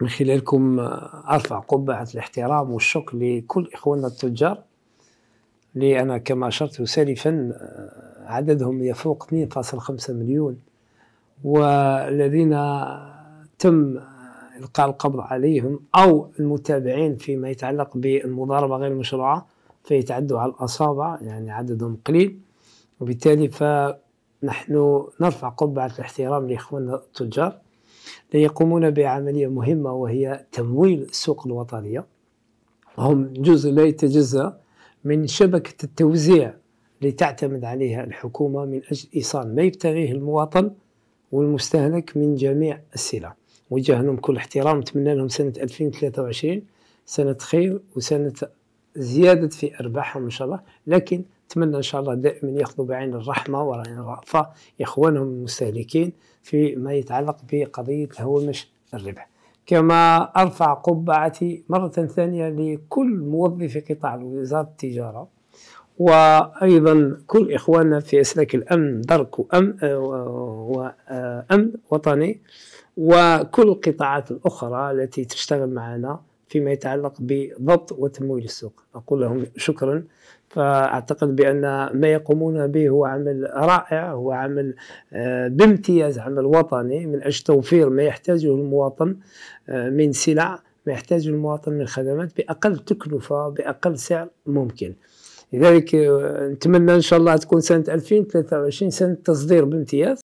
من خلالكم ارفع قبعه الاحترام والشكر لكل اخواننا التجار اللي انا كما اشرت سالفا آه، عددهم يفوق 2.5 مليون والذين آه، تم آه، القاء القبض عليهم او المتابعين فيما يتعلق بالمضاربه غير المشروعه فيتعدوا على الاصابع يعني عددهم قليل وبالتالي فنحن نرفع قبعه الاحترام لاخواننا التجار يقومون بعملية مهمة وهي تمويل السوق الوطنية هم جزء لا يتجزأ من شبكة التوزيع اللي تعتمد عليها الحكومة من أجل إيصال ما يبتغيه المواطن والمستهلك من جميع السلع وجه لهم كل احترام نتمنى لهم سنة 2023 سنة خير وسنة زياده في ارباحهم ان شاء الله لكن اتمنى ان شاء الله دائما ياخذوا بعين الرحمه وعين الرأفه اخوانهم المستهلكين فيما يتعلق بقضيه هومش الربح. كما ارفع قبعتي مره ثانيه لكل موظف قطاع وزاره التجاره وايضا كل اخواننا في اسلاك الامن درك وامن وامن وطني وكل القطاعات الاخرى التي تشتغل معنا فيما يتعلق بضبط وتمويل السوق أقول لهم شكرا فأعتقد بأن ما يقومون به هو عمل رائع هو عمل آه، بامتياز عمل وطني من أجل توفير ما يحتاجه المواطن آه، من سلع ما يحتاجه المواطن من خدمات بأقل تكلفة بأقل سعر ممكن لذلك آه، نتمنى ان شاء الله تكون سنه 2023 سنه تصدير بامتياز